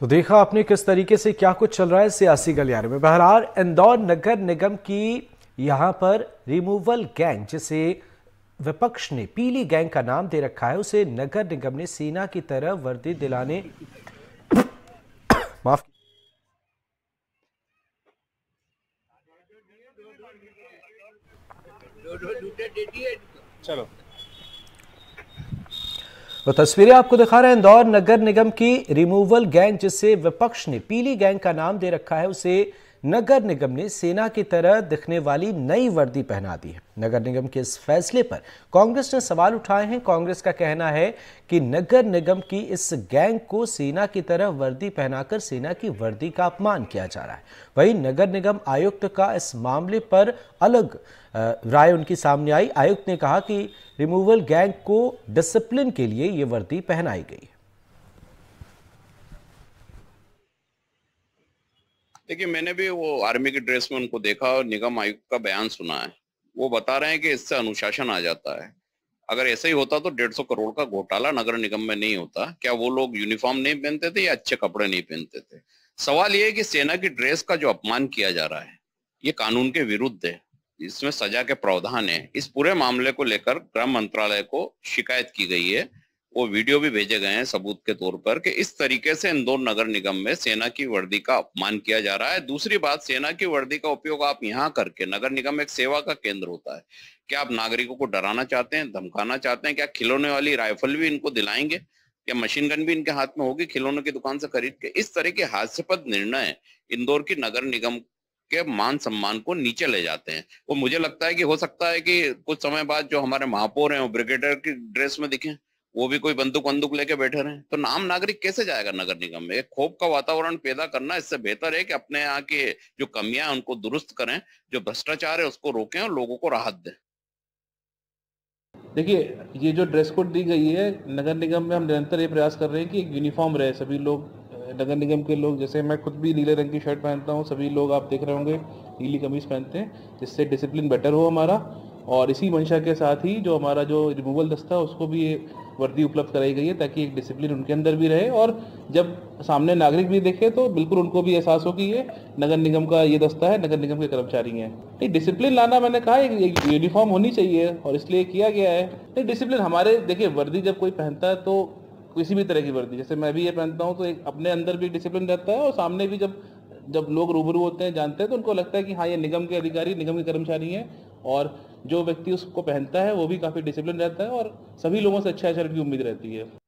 तो देखा आपने किस तरीके से क्या कुछ चल रहा है सियासी गलियारे में बहरहाल इंदौर नगर निगम की यहां पर रिमूवल गैंग जिसे विपक्ष ने पीली गैंग का नाम दे रखा है उसे नगर निगम ने सेना की तरह वर्दी दिलाने माफ चलो तो तस्वीरें आपको दिखा रहे हैं इंदौर नगर निगम की रिमूवल गैंग जिसे विपक्ष ने पीली गैंग का नाम दे रखा है उसे नगर निगम ने सेना की तरह दिखने वाली नई वर्दी पहना दी है नगर निगम के इस फैसले पर कांग्रेस ने सवाल उठाए हैं कांग्रेस का कहना है कि नगर निगम की इस गैंग को सेना की तरह वर्दी पहनाकर सेना की वर्दी का अपमान किया जा रहा है वहीं नगर निगम आयुक्त का इस मामले पर अलग राय उनकी सामने आई आयुक्त ने कहा कि रिमूवल गैंग को डिसिप्लिन के लिए ये वर्दी पहनाई गई देखिए मैंने भी वो आर्मी की ड्रेस में उनको देखा और निगम आयुक्त का बयान सुना है वो बता रहे हैं कि इससे अनुशासन आ जाता है अगर ऐसा ही होता तो डेढ़ सौ करोड़ का घोटाला नगर निगम में नहीं होता क्या वो लोग यूनिफॉर्म नहीं पहनते थे या अच्छे कपड़े नहीं पहनते थे सवाल ये है कि सेना की ड्रेस का जो अपमान किया जा रहा है ये कानून के विरुद्ध है इसमें सजा के प्रावधान है इस पूरे मामले को लेकर गृह मंत्रालय को शिकायत की गई है वो वीडियो भी भेजे गए हैं सबूत के तौर पर कि इस तरीके से इंदौर नगर निगम में सेना की वर्दी का अपमान किया जा रहा है दूसरी बात सेना की वर्दी का उपयोग आप यहाँ करके नगर निगम एक सेवा का केंद्र होता है क्या आप नागरिकों को डराना चाहते हैं धमकाना चाहते हैं क्या खिलौने वाली राइफल भी इनको दिलाएंगे क्या मशीन गन भी इनके हाथ में होगी खिलौने की दुकान से खरीद के इस तरह के हास्यपद निर्णय इंदौर की नगर निगम के मान सम्मान को नीचे ले जाते हैं वो मुझे लगता है कि हो सकता है कि कुछ समय बाद जो हमारे महापौर हैं वो ब्रिगेडियर की ड्रेस में दिखें वो भी कोई बंदूक बंदूक लेके बैठे रहे तो नाम नागरिक कैसे जाएगा नगर निगम में एक खोप का वातावरण पैदा करना इससे बेहतर है कि अपने यहाँ की जो कमियां हैं उनको दुरुस्त करें जो भ्रष्टाचार है उसको रोकें और लोगों को राहत दें देखिए ये जो ड्रेस कोड दी गई है नगर निगम में हम निरंतर ये प्रयास कर रहे हैं कि एक यूनिफॉर्म रहे सभी लोग नगर निगम के लोग जैसे मैं खुद भी नीले रंग की शर्ट पहनता हूँ सभी लोग आप देख रहे होंगे नीली कमीज पहनते हैं जिससे डिसिप्लिन बेटर हो हमारा और इसी मंशा के साथ ही जो हमारा जो रिमूवल दस्ता उसको भी ये वर्दी उपलब्ध कराई गई है ताकि एक डिसिप्लिन उनके अंदर भी रहे और जब सामने नागरिक भी देखे तो बिल्कुल उनको भी एहसास हो कि ये नगर निगम का ये दस्ता है नगर निगम के कर्मचारी हैं नहीं डिसिप्लिन लाना मैंने कहा एक, एक यूनिफॉर्म होनी चाहिए और इसलिए किया गया है नहीं डिसिप्लिन हमारे देखिए वर्दी जब कोई पहनता है तो किसी भी तरह की वर्दी जैसे मैं भी ये पहनता हूँ तो एक अपने अंदर भी डिसिप्लिन रहता है और सामने भी जब जब लोग रूबरू होते हैं जानते हैं तो उनको लगता है कि हाँ ये निगम के अधिकारी निगम के कर्मचारी हैं और जो व्यक्ति उसको पहनता है वो भी काफ़ी डिसिप्लिन रहता है और सभी लोगों से अच्छे आचरण की उम्मीद रहती है